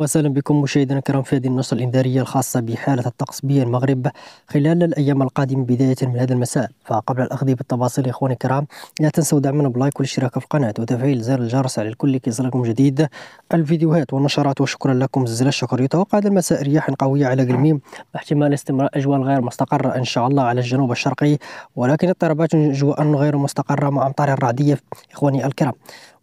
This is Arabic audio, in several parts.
وسهلا بكم مشاهدينا الكرام في هذه النشرة الإنذارية الخاصة بحالة الطقس بالمغرب خلال الأيام القادمة بداية من هذا المساء فقبل الأخذ بالتفاصيل إخواني الكرام لا تنسوا دعمنا بلايك والاشتراك في القناة وتفعيل زر الجرس على الكل كي يصلكم جديد الفيديوهات والنشرات وشكرا لكم جزيل الشكر يتوقع هذا المساء رياح قوية على قلميم احتمال استمرار أجواء غير مستقرة إن شاء الله على الجنوب الشرقي ولكن اضطرابات أجواء غير مستقرة مع أمطار رعدية إخواني الكرام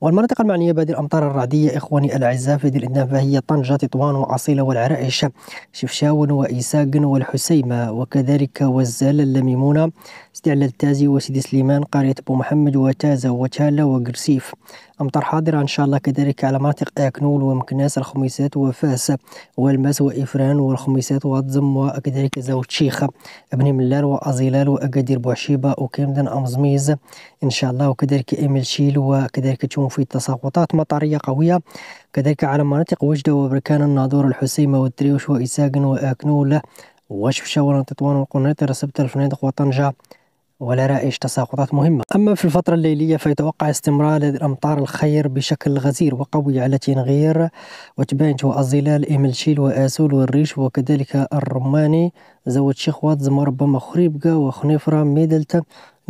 والمناطق المعنية بهذه الأمطار الرعدية إخواني الأعزاء في هذه الإندام فهي طنجة تطوان وأصيلة والعرائش شفشاون وإيساقن والحسيمة وكذلك وزال اللميمونة استعلى التازي وسيدي سليمان قرية أبو محمد وتازة وتاله وقرسيف أمطار حاضرة إن شاء الله كذلك على مناطق أكنول ومكناس الخميسات وفاس والماس وإفران والخميسات واتزم وكذلك زاوت شيخ بن ملال وأزيلال وأكادير بوعشيبة وكيمدن أمزميز إن شاء الله وكذلك إملشيل وكذلك تشوف في تساقطات مطرية قوية كذلك على مناطق وجدة وبركان الناظور الحسيمة والدريوش وإساقن وأكنول وشفشاور تطوان والقنيطرة سبت الفنادق وطنجة ولا رائش تساقطات مهمة أما في الفترة الليلية فيتوقع استمرار الأمطار الخير بشكل غزير وقوي على تنغير وتبانج والظلال إملشيل وآسول والريش وكذلك الرماني زود شيخ شيخوات وربما خريبقة وخنيفرة ميدلتا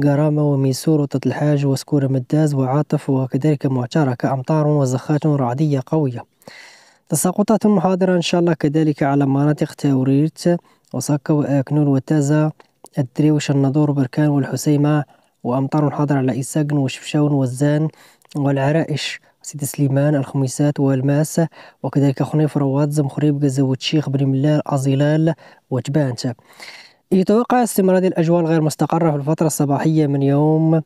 قرامة وميسور وطة الحاج وسكورة مداز وعاطف وكذلك معترة كأمطار وزخات رعدية قوية تساقطات محاضرة إن شاء الله كذلك على مناطق تاوريت وساكا وأكنول وتازا الدري النضور بركان والحسيمة وأمطار حاضرة على إساقن وشفشاون والزان والعرائش سيدي سليمان الخميسات والماس وكذلك خنيفر رواد زمخريب قزوت شيخ بن ملال أزيلال وجبانت يتوقع استمرار الأجواء الغير مستقرة في الفترة الصباحية من يوم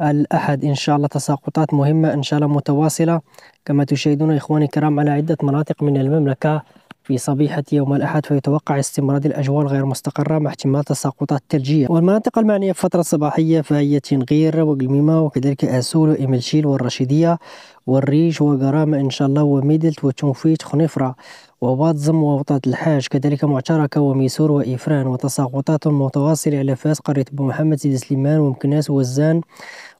الأحد إن شاء الله تساقطات مهمة إن شاء الله متواصلة كما تشاهدون إخواني الكرام على عدة مناطق من المملكة في صبيحة يوم الأحد فيتوقع استمرار الأجواء الغير مستقرة مع احتمال تساقطات ثلجية والمناطق المعنية في فترة الصباحية فهي تنغير وقلميمة وكذلك أسول وإملشيل والرشيدية والريش وقرامة إن شاء الله وميدلت وتنفيت خنفرة وباطزم ووطات الحاج كذلك معتركة وميسور وإفران وتساقطات متواصلة على فاس قرية أبو محمد سيدي سليمان ومكناس وزان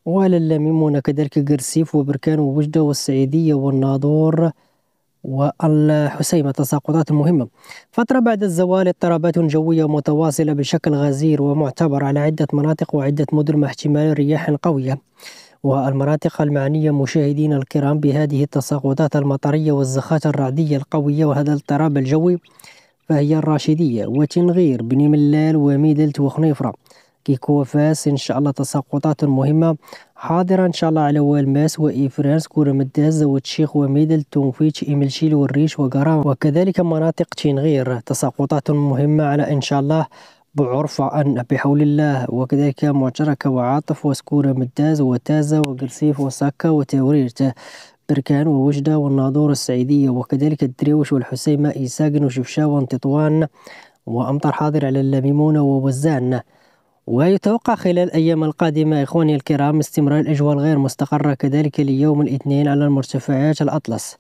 وعلى كذلك قرسيف وبركان ووجدة والسعيدية والناظور والحسيمة تساقطات مهمة فترة بعد الزوال اضطرابات جوية متواصلة بشكل غزير ومعتبر على عدة مناطق وعدة مدن مع احتمال رياح قوية والمناطق المعنية مشاهدين الكرام بهذه التساقطات المطرية والزخات الرعدية القوية وهذا الاضطراب الجوي فهي الراشدية وتنغير بن ملال وميدلت وخنيفرة كيكو فاس إن شاء الله تساقطات مهمة حاضرة إن شاء الله على والماس وإفرانس كورمداز وتشيخ وميدل تونفيتش إملشيل والريش وقرا وكذلك مناطق تشينغير تساقطات مهمة على إن شاء الله بعرفة أن بحول الله وكذلك معتركة وعاطف وسكورة مداز وتازة وقرسيف وساكا وتوريرت بركان ووجدة والناظور السعيدية وكذلك الدريوش والحسيمة إيساقن وشفشاون وانتطوان وأمطر حاضر على اللميمون ووزان ويتوقع خلال الأيام القادمة إخواني الكرام استمرار الأجواء الغير مستقرة كذلك ليوم الاثنين على المرتفعات الأطلس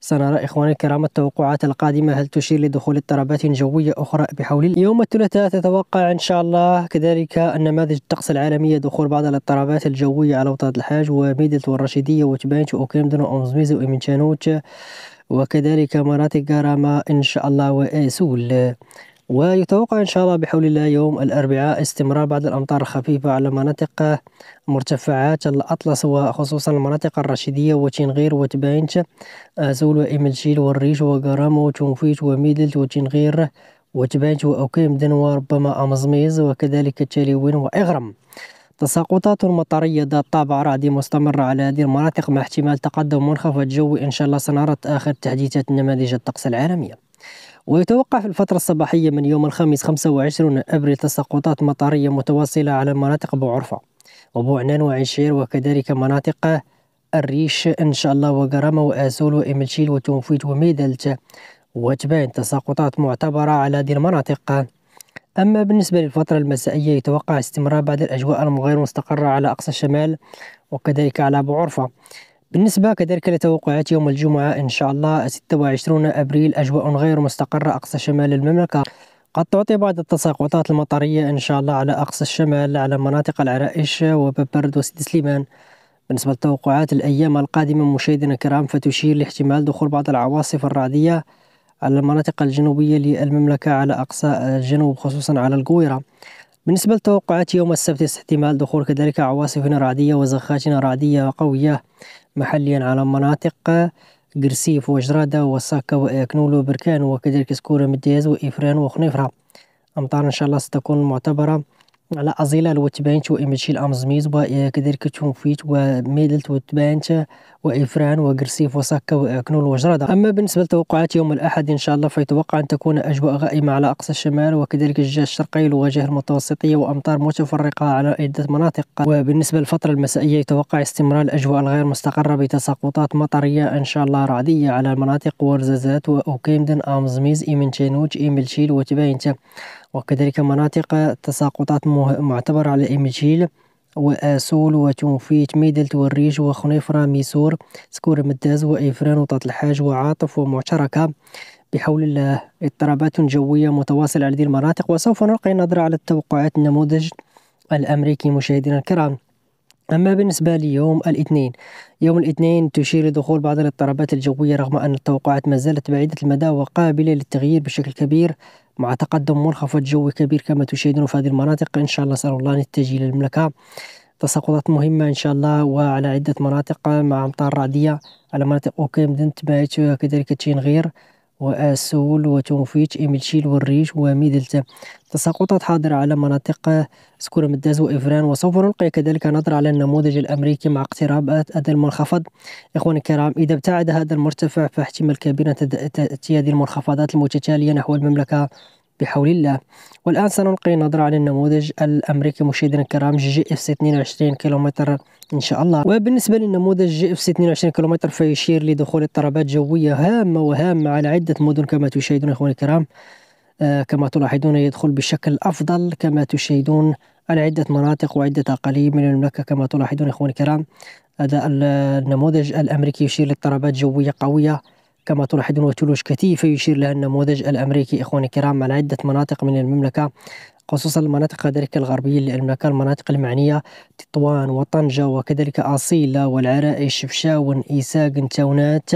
سنرى إخواني الكرام التوقعات القادمة هل تشير لدخول اضطرابات جوية أخرى بحول يوم الثلاثاء تتوقع إن شاء الله كذلك النماذج الطقس العالمية دخول بعض الاضطرابات الجوية على وطاد الحاج وميدلت والرشيدية وتبانت وأوكيمدن وأمزميز وإمنشانوت وكذلك مناطق غرامة إن شاء الله وإيسول ويتوقع إن شاء الله بحول الله يوم الأربعاء استمرار بعض الأمطار الخفيفة على مناطق مرتفعات الأطلس وخصوصا المناطق الرشيدية وتنغير وتباينت آه، زول وإملشيل والريش وقرامة وتنفيت وميدلت وتنغير وتباينت وأوكيمدن وربما أمزميز وكذلك تشاليوين وإغرم تساقطات مطرية ذات طابع رعدي مستمرة على هذه المناطق مع احتمال تقدم منخفض جوي إن شاء الله سنرى آخر تحديثات نماذج الطقس العالمية ويتوقع في الفترة الصباحية من يوم الخميس 25 أبريل تساقطات مطرية متواصلة على مناطق بوعرفة وبوعنان وعشير وكذلك مناطق الريش إن شاء الله وقرامة وآسول وإملشيل وتونفيت وميدلت وتبان تساقطات معتبرة على هذه المناطق أما بالنسبة للفترة المسائية يتوقع استمرار بعض الأجواء المغير مستقرة على أقصى الشمال وكذلك على بوعرفة بالنسبة كذلك لتوقعات يوم الجمعة إن شاء الله 26 أبريل أجواء غير مستقرة أقصى شمال المملكة قد تعطي بعض التساقطات المطرية إن شاء الله على أقصى الشمال على مناطق العرائش وببرد وسيد سليمان بالنسبة لتوقعات الأيام القادمة مشاهدينا الكرام فتشير لاحتمال دخول بعض العواصف الرعدية على المناطق الجنوبية للمملكة على أقصى الجنوب خصوصا على القويرة بالنسبة لتوقعات يوم السبت احتمال دخول كذلك عواصف رعدية وزخات رعدية قوية محليا على مناطق قرسيف وجرادة وساكا وإكنولو بركان وكذلك سكورة مدياز وإفران وخنيفرة أمطار إن شاء الله ستكون معتبرة على أزيلال وتبانت وامتشي أمزميز وكذلك تونفيت وميدلت وتبانت وإفران وجرسيف وساكا وأكنول وجردة أما بالنسبة لتوقعات يوم الأحد إن شاء الله فيتوقع أن تكون أجواء غائمة على أقصى الشمال وكذلك الجهة الشرقية والجهة المتوسطية وأمطار متفرقة على عدة مناطق وبالنسبة للفترة المسائية يتوقع استمرار الأجواء الغير مستقرة بتساقطات مطرية إن شاء الله رعدية على مناطق ورزازات وأوكيمدن أمزميز إيمنشينوج إيملشيل وتباينتا وكذلك مناطق تساقطات معتبرة على إيملشيل وآسول وتنفيت ميدلت والريش وخنيفرة ميسور سكور مداز وإفران الحاج وعاطف ومعتركة بحول الله اضطرابات جوية متواصلة على هذه المناطق وسوف نلقي نظرة على التوقعات النموذج الأمريكي مشاهدينا الكرام أما بالنسبة ليوم الاثنين يوم الاثنين تشير لدخول بعض الاضطرابات الجوية رغم أن التوقعات ما زالت بعيدة المدى وقابلة للتغيير بشكل كبير مع تقدم منخفض جوي كبير كما تشاهدون في هذه المناطق إن شاء الله سأل الله نتجه للمملكة تساقطات مهمة إن شاء الله وعلى عدة مناطق مع أمطار رعدية على مناطق أوكي مدينة بايت وكذلك غير وأسول وتونفيتش إميلشيل والريش وميدلتا تساقطات حاضرة على مناطق مداز وإفران وسوف نلقي كذلك نظرة على النموذج الأمريكي مع اقتراب هذا المنخفض إخواني الكرام إذا ابتعد هذا المرتفع فاحتمال كبير أن تأتي هذه المنخفضات المتتالية نحو المملكة بحول الله والآن سنلقي نظرة على النموذج الأمريكي مشاهدينا الكرام جي اف سي 22 كيلومتر إن شاء الله وبالنسبة للنموذج جي اف سي 22 كيلومتر فيشير لدخول اضطرابات جوية هامة وهامة على عدة مدن كما تشاهدون إخواني الكرام آه كما تلاحظون يدخل بشكل أفضل كما تشاهدون على عدة مناطق وعدة أقاليم من المملكة كما تلاحظون إخواني الكرام هذا النموذج الأمريكي يشير لاضطرابات جوية قوية كما تلاحظون وتلوش كثيفة يشير لها النموذج الأمريكي إخواني الكرام على عدة مناطق من المملكة خصوصا المناطق كذلك الغربية للمملكة المناطق المعنية تطوان وطنجة وكذلك أصيلة والعرائش شفشاون إيساق تاونات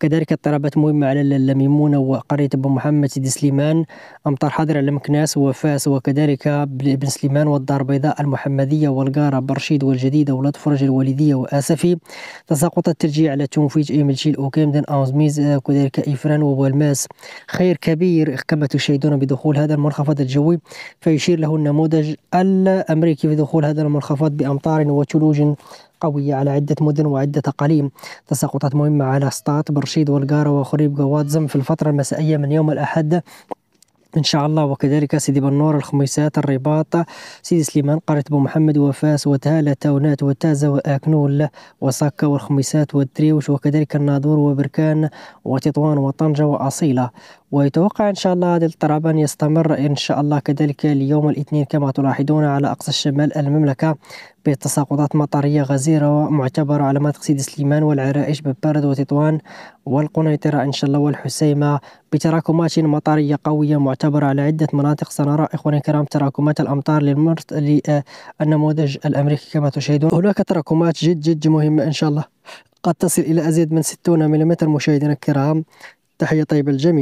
كذلك اضطرابات مهمة على الميمونة وقرية أبو محمد سيدي سليمان أمطار حاضرة على مكناس وفاس وكذلك بن سليمان والدار البيضاء المحمدية والقارة برشيد والجديدة ولاد فرج الوالدية وآسفي تساقط الترجيع على تونفيج إيملشيل أوكيمدن أوزميز كذلك إفران وبوالماس خير كبير كما تشاهدون بدخول هذا المنخفض الجوي فيشير له النموذج الأمريكي في دخول هذا المنخفض بأمطار وثلوج قوية على عدة مدن وعدة أقاليم تساقطات مهمة على سطات برشيد والقارة وخريب قواتزم في الفترة المسائية من يوم الأحد ان شاء الله وكذلك سيدي بنور الخميسات الرباط سيدي سليمان قريه بو محمد وفاس وتهاله تونات وتازه واكنول وصكا والخميسات والدريوش وكذلك الناظور وبركان وتطوان وطنجه واصيله ويتوقع ان شاء الله هذا الاضطراب ان يستمر ان شاء الله كذلك اليوم الاثنين كما تلاحظون على اقصى شمال المملكه بتساقطات مطرية غزيرة ومعتبرة على منطقة سيدي سليمان والعرائش ببارد وتطوان والقنيطرة إن شاء الله والحسيمة بتراكمات مطرية قوية معتبرة على عدة مناطق سنرى إخواني الكرام تراكمات الأمطار للمرت للنموذج الأمريكي كما تشاهدون هناك تراكمات جد جد مهمة إن شاء الله قد تصل إلى أزيد من 60 ملم مشاهدينا الكرام تحية طيبة الجميع